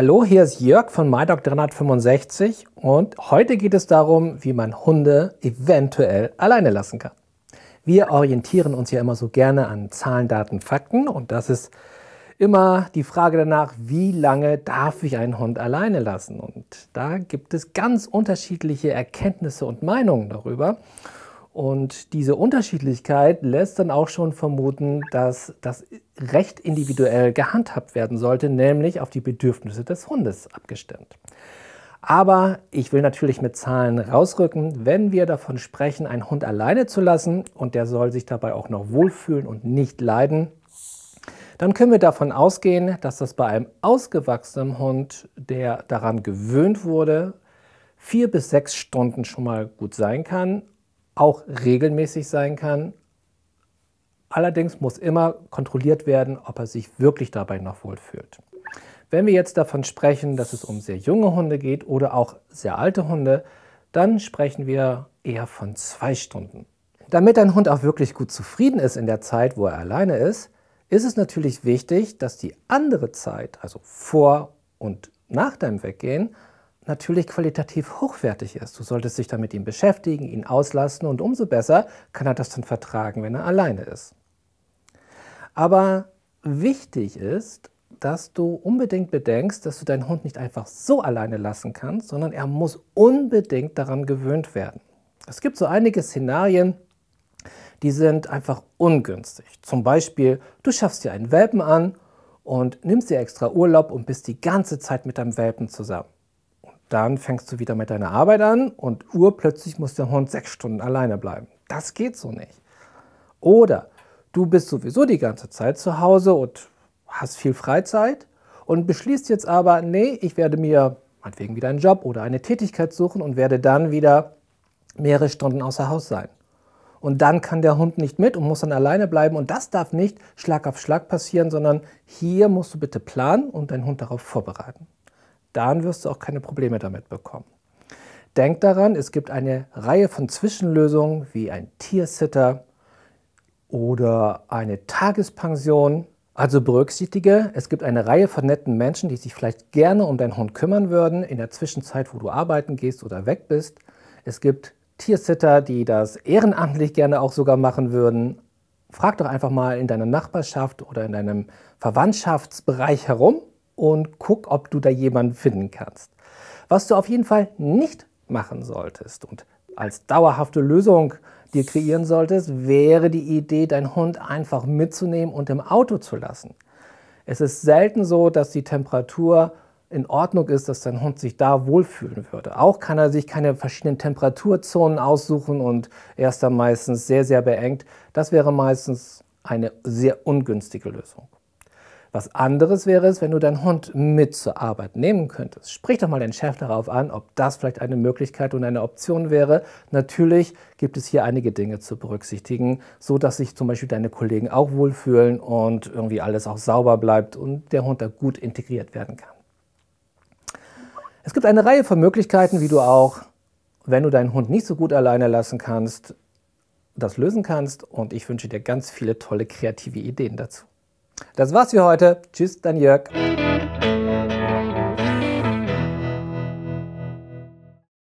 Hallo, hier ist Jörg von mydoc 365 und heute geht es darum, wie man Hunde eventuell alleine lassen kann. Wir orientieren uns ja immer so gerne an Zahlen, Daten, Fakten und das ist immer die Frage danach, wie lange darf ich einen Hund alleine lassen? Und da gibt es ganz unterschiedliche Erkenntnisse und Meinungen darüber. Und diese Unterschiedlichkeit lässt dann auch schon vermuten, dass das recht individuell gehandhabt werden sollte, nämlich auf die Bedürfnisse des Hundes abgestimmt. Aber ich will natürlich mit Zahlen rausrücken, wenn wir davon sprechen, einen Hund alleine zu lassen und der soll sich dabei auch noch wohlfühlen und nicht leiden, dann können wir davon ausgehen, dass das bei einem ausgewachsenen Hund, der daran gewöhnt wurde, vier bis sechs Stunden schon mal gut sein kann auch regelmäßig sein kann. Allerdings muss immer kontrolliert werden, ob er sich wirklich dabei noch wohlfühlt. Wenn wir jetzt davon sprechen, dass es um sehr junge Hunde geht oder auch sehr alte Hunde, dann sprechen wir eher von zwei Stunden. Damit ein Hund auch wirklich gut zufrieden ist in der Zeit, wo er alleine ist, ist es natürlich wichtig, dass die andere Zeit, also vor und nach deinem Weggehen, natürlich qualitativ hochwertig ist. Du solltest dich dann mit ihm beschäftigen, ihn auslassen und umso besser kann er das dann vertragen, wenn er alleine ist. Aber wichtig ist, dass du unbedingt bedenkst, dass du deinen Hund nicht einfach so alleine lassen kannst, sondern er muss unbedingt daran gewöhnt werden. Es gibt so einige Szenarien, die sind einfach ungünstig. Zum Beispiel, du schaffst dir einen Welpen an und nimmst dir extra Urlaub und bist die ganze Zeit mit deinem Welpen zusammen. Dann fängst du wieder mit deiner Arbeit an und urplötzlich muss der Hund sechs Stunden alleine bleiben. Das geht so nicht. Oder du bist sowieso die ganze Zeit zu Hause und hast viel Freizeit und beschließt jetzt aber, nee, ich werde mir meinetwegen wieder einen Job oder eine Tätigkeit suchen und werde dann wieder mehrere Stunden außer Haus sein. Und dann kann der Hund nicht mit und muss dann alleine bleiben. Und das darf nicht Schlag auf Schlag passieren, sondern hier musst du bitte planen und deinen Hund darauf vorbereiten dann wirst du auch keine Probleme damit bekommen. Denk daran, es gibt eine Reihe von Zwischenlösungen wie ein Tiersitter oder eine Tagespension. Also berücksichtige, es gibt eine Reihe von netten Menschen, die sich vielleicht gerne um deinen Hund kümmern würden in der Zwischenzeit, wo du arbeiten gehst oder weg bist. Es gibt Tiersitter, die das ehrenamtlich gerne auch sogar machen würden. Frag doch einfach mal in deiner Nachbarschaft oder in deinem Verwandtschaftsbereich herum und guck, ob du da jemanden finden kannst. Was du auf jeden Fall nicht machen solltest und als dauerhafte Lösung dir kreieren solltest, wäre die Idee, deinen Hund einfach mitzunehmen und im Auto zu lassen. Es ist selten so, dass die Temperatur in Ordnung ist, dass dein Hund sich da wohlfühlen würde. Auch kann er sich keine verschiedenen Temperaturzonen aussuchen und er ist dann meistens sehr, sehr beengt. Das wäre meistens eine sehr ungünstige Lösung. Was anderes wäre es, wenn du deinen Hund mit zur Arbeit nehmen könntest. Sprich doch mal den Chef darauf an, ob das vielleicht eine Möglichkeit und eine Option wäre. Natürlich gibt es hier einige Dinge zu berücksichtigen, so dass sich zum Beispiel deine Kollegen auch wohlfühlen und irgendwie alles auch sauber bleibt und der Hund da gut integriert werden kann. Es gibt eine Reihe von Möglichkeiten, wie du auch, wenn du deinen Hund nicht so gut alleine lassen kannst, das lösen kannst und ich wünsche dir ganz viele tolle kreative Ideen dazu. Das war's für heute. Tschüss, dein Jörg.